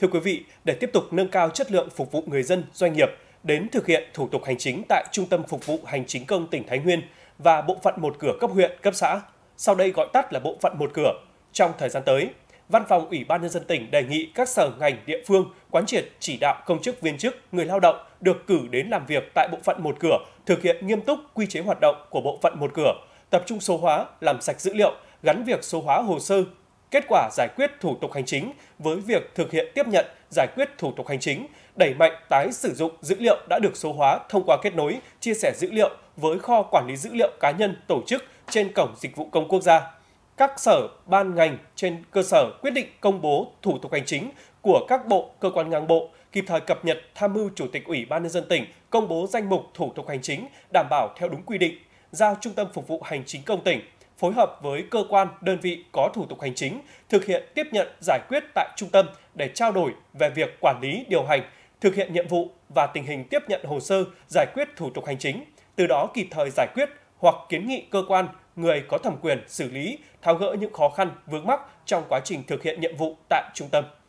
Thưa quý vị, để tiếp tục nâng cao chất lượng phục vụ người dân, doanh nghiệp đến thực hiện thủ tục hành chính tại Trung tâm Phục vụ Hành chính công tỉnh Thái Nguyên và bộ phận một cửa cấp huyện, cấp xã, sau đây gọi tắt là bộ phận một cửa. Trong thời gian tới, Văn phòng Ủy ban Nhân dân tỉnh đề nghị các sở ngành địa phương quán triệt chỉ đạo công chức viên chức, người lao động được cử đến làm việc tại bộ phận một cửa, thực hiện nghiêm túc quy chế hoạt động của bộ phận một cửa, tập trung số hóa, làm sạch dữ liệu, gắn việc số hóa hồ sơ kết quả giải quyết thủ tục hành chính với việc thực hiện tiếp nhận giải quyết thủ tục hành chính, đẩy mạnh tái sử dụng dữ liệu đã được số hóa thông qua kết nối, chia sẻ dữ liệu với kho quản lý dữ liệu cá nhân tổ chức trên cổng dịch vụ công quốc gia. Các sở, ban ngành trên cơ sở quyết định công bố thủ tục hành chính của các bộ, cơ quan ngang bộ, kịp thời cập nhật tham mưu Chủ tịch Ủy ban nhân dân tỉnh công bố danh mục thủ tục hành chính đảm bảo theo đúng quy định, giao Trung tâm phục vụ hành chính công tỉnh phối hợp với cơ quan, đơn vị có thủ tục hành chính thực hiện tiếp nhận giải quyết tại trung tâm để trao đổi về việc quản lý điều hành, thực hiện nhiệm vụ và tình hình tiếp nhận hồ sơ giải quyết thủ tục hành chính, từ đó kịp thời giải quyết hoặc kiến nghị cơ quan, người có thẩm quyền xử lý, tháo gỡ những khó khăn vướng mắc trong quá trình thực hiện nhiệm vụ tại trung tâm.